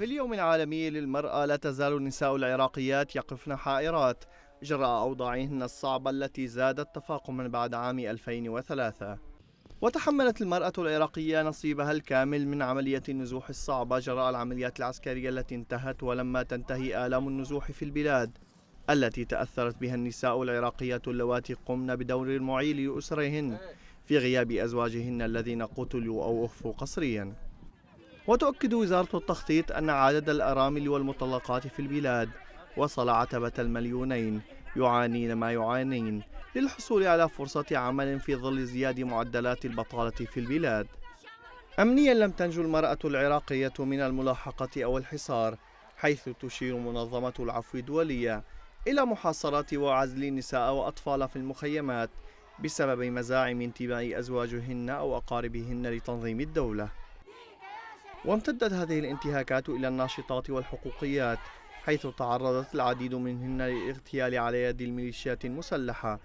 في اليوم العالمي للمرأة لا تزال النساء العراقيات يقفن حائرات جراء أوضاعهن الصعبة التي زادت تفاقما بعد عام 2003 وتحملت المرأة العراقية نصيبها الكامل من عملية النزوح الصعبة جراء العمليات العسكرية التي انتهت ولما تنتهي آلام النزوح في البلاد التي تأثرت بها النساء العراقيات اللواتي قمن بدور المعيل لأسرهن في غياب أزواجهن الذين قتلوا أو أخفوا قسرياً وتؤكد وزارة التخطيط أن عدد الأرامل والمطلقات في البلاد وصل عتبة المليونين يعانين ما يعانين للحصول على فرصة عمل في ظل ازدياد معدلات البطالة في البلاد أمنيا لم تنجو المرأة العراقية من الملاحقة أو الحصار حيث تشير منظمة العفو الدولية إلى محاصرة وعزل النساء وأطفال في المخيمات بسبب مزاعم انتماء أزواجهن أو أقاربهن لتنظيم الدولة وامتدت هذه الانتهاكات إلى الناشطات والحقوقيات حيث تعرضت العديد منهن للاغتيال على يد الميليشيات المسلحة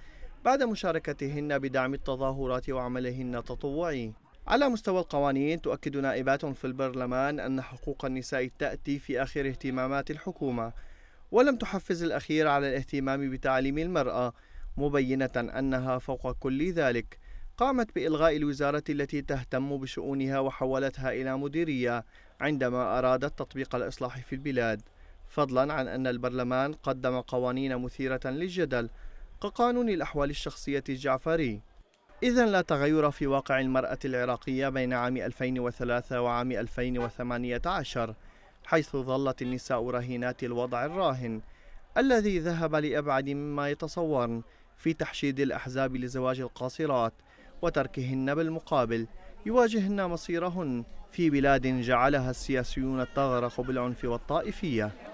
بعد مشاركتهن بدعم التظاهرات وعملهن التطوعي على مستوى القوانين تؤكد نائبات في البرلمان أن حقوق النساء تأتي في آخر اهتمامات الحكومة ولم تحفز الأخير على الاهتمام بتعليم المرأة مبينة أنها فوق كل ذلك قامت بإلغاء الوزارة التي تهتم بشؤونها وحولتها إلى مديرية عندما أرادت تطبيق الإصلاح في البلاد فضلا عن أن البرلمان قدم قوانين مثيرة للجدل كقانون الأحوال الشخصية الجعفري إذا لا تغير في واقع المرأة العراقية بين عام 2003 وعام 2018 حيث ظلت النساء رهينات الوضع الراهن الذي ذهب لأبعد مما يتصورن في تحشيد الأحزاب لزواج القاصرات وتركهن بالمقابل يواجهن مصيرهن في بلاد جعلها السياسيون تغرق بالعنف والطائفيه